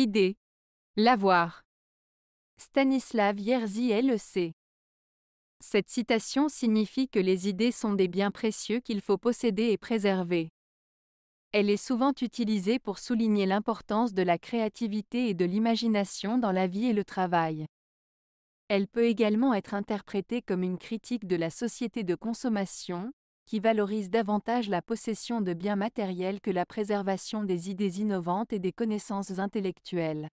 Idée. L'avoir. Stanislav Yerzy LEC. Cette citation signifie que les idées sont des biens précieux qu'il faut posséder et préserver. Elle est souvent utilisée pour souligner l'importance de la créativité et de l'imagination dans la vie et le travail. Elle peut également être interprétée comme une critique de la société de consommation, qui valorise davantage la possession de biens matériels que la préservation des idées innovantes et des connaissances intellectuelles.